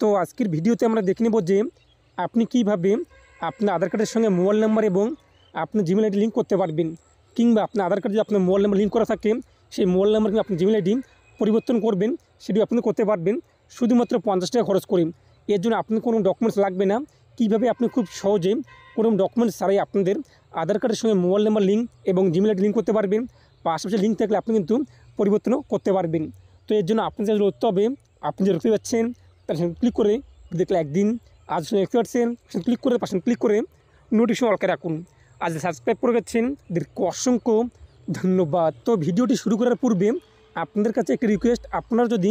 তো আজকের ভিডিওতে আমরা দেখে নেব যে আপনি কীভাবে আপনার আধার কার্ডের সঙ্গে মোবাইল নাম্বার এবং আপনার জিমেল আইডি লিঙ্ক করতে পারবেন কিংবা আপনার আধার কার্ডে যদি আপনার মোবাইল নাম্বার লিঙ্ক করা থাকে সেই মোবাইল নাম্বার কিন্তু আপনি জিমেল আইডি পরিবর্তন করবেন সেটি আপনি করতে পারবেন শুধুমাত্র পঞ্চাশ টাকা খরচ করে এর জন্য আপনার কোনো ডকুমেন্টস লাগবে না কিভাবে আপনি খুব সহজে কোনো ডকুমেন্টস ছাড়াই আপনাদের আধার কার্ডের সঙ্গে মোবাইল নাম্বার লিঙ্ক এবং জিমেল আইডি লিঙ্ক করতে পারবেন পাশাপাশি লিঙ্ক থাকলে আপনি কিন্তু পরিবর্তনও করতে পারবেন তো এর জন্য আপনাদের করতে হবে আপনি যে দেখতে পাচ্ছেন তার ক্লিক করে দেখলে একদিন আজ দেখতে পাচ্ছেন ক্লিক করে পাশে ক্লিক করে নোটিশন অলকে রাখুন আজ সাবস্ক্রাইব করে গেছেন এদেরকে অসংখ্য ধন্যবাদ তো ভিডিওটি শুরু করার পূর্বে আপনাদের কাছে একটি রিকোয়েস্ট আপনারা যদি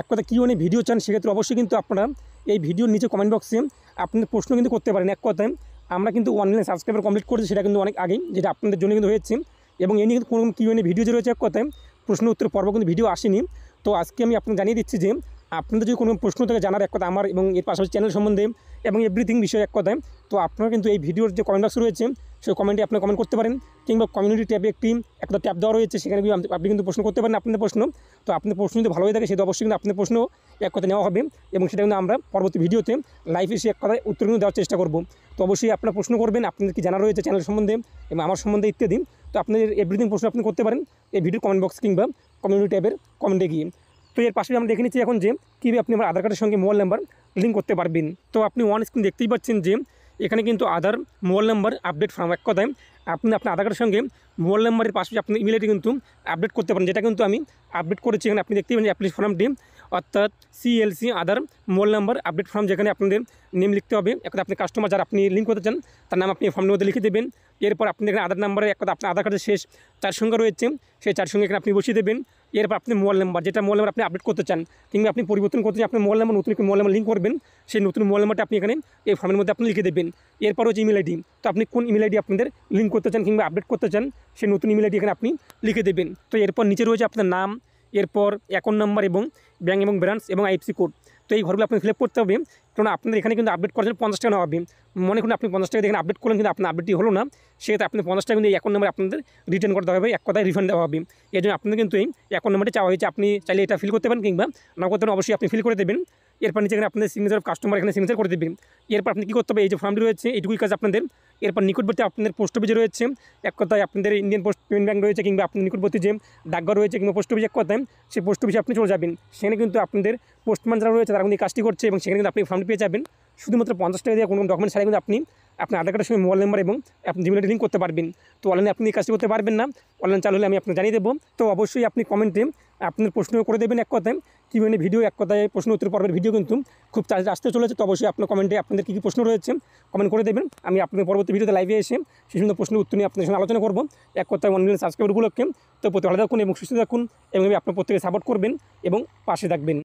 এক কথা কী মানে ভিডিও চান সেক্ষেত্রে অবশ্যই কিন্তু আপনারা এই ভিডিওর নিচে কমেন্ট বক্সে আপনাদের প্রশ্ন কিন্তু করতে পারেন এক কথায় আমরা কিন্তু অনলাইন সাবস্ক্রাইবার কমপ্লিট করেছি সেটা কিন্তু অনেক আগেই যেটা আপনাদের জন্য কিন্তু হয়েছে এবং এ নিয়ে কিন্তু কোনো কিউ ভিডিও যে রয়েছে এক কথায় প্রশ্ন উত্তর পর্ব কিন্তু ভিডিও আসেনি তো আজকে আমি আপনাকে জানিয়ে দিচ্ছি যে আপনাদের যদি কোনো প্রশ্ন থাকে জানার এক কথা আমার এবং এর পাশাপাশি চ্যানেল সম্বন্ধে এবং এভরিথিং বিষয়ে এক কথায় তো আপনারা কিন্তু এই ভিডিওর যে কমেন্ট বক্স রয়েছে সেই কমেন্টে আপনি কমেন্ট করতে পারেন কিংবা কমিউনিটি ট্যাবে একটি একটা ট্যাব দেওয়া রয়েছে সেখানে আপনি কিন্তু প্রশ্ন করতে পারেন আপনাদের প্রশ্ন তো আপনার প্রশ্ন যদি ভালো হয়ে থাকে সেটা অবশ্যই কিন্তু আপনার প্রশ্ন এক কথা নেওয়া হবে এবং সেটা কিন্তু আমরা পরবর্তী ভিডিওতে লাইভ এসে এক কথায় উত্তর কিন্তু দেওয়ার চেষ্টা করব তো অবশ্যই আপনারা প্রশ্ন করবেন আপনাদের কি জানা রয়েছে চ্যানেল সম্বন্ধে এবং আমার সম্বন্ধে ইত্যাদি তো আপনাদের এভরিথিং প্রশ্ন আপনি করতে পারেন এই ভিডিও কমেন্ট বক্স কিংবা কমিউনিটি ট্যাবের কমেন্টে গিয়ে তো এর পাশে আমরা দেখে নিচ্ছি এখন যে কীভাবে আপনি আমার আধার কার্ডের সঙ্গে মোবাইল নাম্বার লিঙ্ক করতে পারবেন তো আপনি ওয়ান স্ক্রিন দেখতেই পাচ্ছেন যে এখানে কিন্তু Aadhaar mobile number update form এক কথায় আপনি আপনার আধার কার্ডের সঙ্গে মোবাইল নাম্বারের পাশে আপনি ইমেল কিন্তু আপডেট করতে পারেন যেটা কিন্তু আমি আপডেট করেছি এখানে আপনি দেখতেই পারেন অ্যাপ্লিকেশন ফর্মটি অর্থাৎ CLC Aadhaar mobile number update form যেখানে আপনাদের নেম লিখতে হবে এক আপনি কাস্টমার যারা আপনি লিঙ্ক করতে চান তার নাম আপনি ফর্মের মধ্যে লিখে দেবেন এরপর আপনি এখানে আধার নাম্বারে এক কথা আপনার আধার কার্ডের শেষ চার সংখ্যা রয়েছে সেই চার সংখ্যা এখানে আপনি বসিয়ে দেবেন এরপর আপনি মোবাইল নাম্বার যেটা মোবাইল নাম্বার আপনি আপডেট করতে চান কিংবা আপনি পরিবর্তন করতে চান আপনার মোবাইল নাম্বার নতুন মোবাইল নাম্বার লিঙ্ক করবেন সেই নতুন মোবাইল নাম্বারটা আপনি এখানে এই ফর্মের মধ্যে আপনি লিখে দেবেন এরপর হচ্ছে ইমেল আইডি তো আপনি কোন ইমেল আইডি আপনাদের লিঙ্ক করতে চান কিংবা আপডেট করতে চান সেই নতুন ইমেল আইডি এখানে আপনি লিখে দেবেন তো এরপর নিচে রয়েছে আপনার নাম এরপর অ্যাকাউন্ট নাম্বার এবং ব্যাঙ্ক এবং ব্রাঞ্চ এবং আইএফসি কোড তো এই ঘরগুলো আপনি ফিল আপ করতে হবে কারণ আপনাদের এখানে কিন্তু আপডেট করার জন্য পঞ্চাশ টাকা হবে মনে করুন আপনি পঞ্চাশ টাকা এখানে আপডেট করলেন কিন্তু আপনার আপডেটটি হলো না সেহেতু আপনি পঞ্চাশ টাকা কিন্তু এই অ্যাকাউন্ট আপনাদের রিটার্ন করতে হবে এক কথায় রিফান্ড দেওয়া হবে এই জন্য আপনাদের কিন্তু এই অ্যাকাউন্ট নাম্বারটি চাওয়া হয়েছে আপনি চাইলে এটা ফিল করতে পারেন কিংবা না করতে অবশ্যই আপনি ফিল করে দেবেন এরপর নিচে এখানে আপনাদের সিগনেচার অফ কাস্টমার এখানে সিগনেচার করে দেবেন এরপর আপনি কী করতে হবে এই যে ফর্মটি রয়েছে এইটুকুই কাজ আপনাদের এরপর নিকটবর্তী আপনাদের পোস্ট অফিসে রয়েছে এক কথায় আপনাদের ইন্ডিয়ান পোস্ট পেমেন্ট ব্যাঙ্ক রয়েছে কিংবা আপনার নিকটবর্তী যে ডাকঘর রয়েছে কিংবা পোস্ট অফিস এক কথায় সেই পোস্ট অফিসে আপনি চলে যাবেন সেখানে কিন্তু আপনাদের পোস্টম্যান যারা রয়েছে তারা কিন্তু কাজটি করছে এবং সেখানে কিন্তু আপনি ফর্মটি পেয়ে যাবেন শুধুমাত্র পঞ্চাশ টাকা দিয়ে কোনো ডকুমেন্ট ছাড়া কিন্তু আপনি আপনার আধার কার্ডের সঙ্গে মোবাইল নাম্বার এবং আপনি জিমেলটি লিঙ্ক করতে পারবেন তো অনলাইনে আপনি এই কাজটি করতে পারবেন না অনলাইন চালু হলে আমি আপনাকে জানিয়ে দেবো তো অবশ্যই আপনি কমেন্টে আপনার প্রশ্ন করে দেবেন এক কথায় কী মানে ভিডিও এক কথায় প্রশ্ন উত্তর পর্বের ভিডিও কিন্তু খুব চার্জ আসতে চলেছে তো অবশ্যই আপনার কমেন্টে আপনাদের কী কী প্রশ্ন রয়েছে কমেন্ট করে দেবেন আমি আপনার পরবর্তী ভিডিওতে লাইভে এসে সেই সুন্দর প্রশ্নের উত্তর নিয়ে আপনাদের সঙ্গে আলোচনা করবো এক কথায় অনলাইন সাবস্ক্রাইবারগুলোকে তো প্রতি ভালো থাকুন এবং সুস্থ থাকুন এবং আপনার প্রত্যেকে সাপোর্ট করবেন এবং পাশে থাকবেন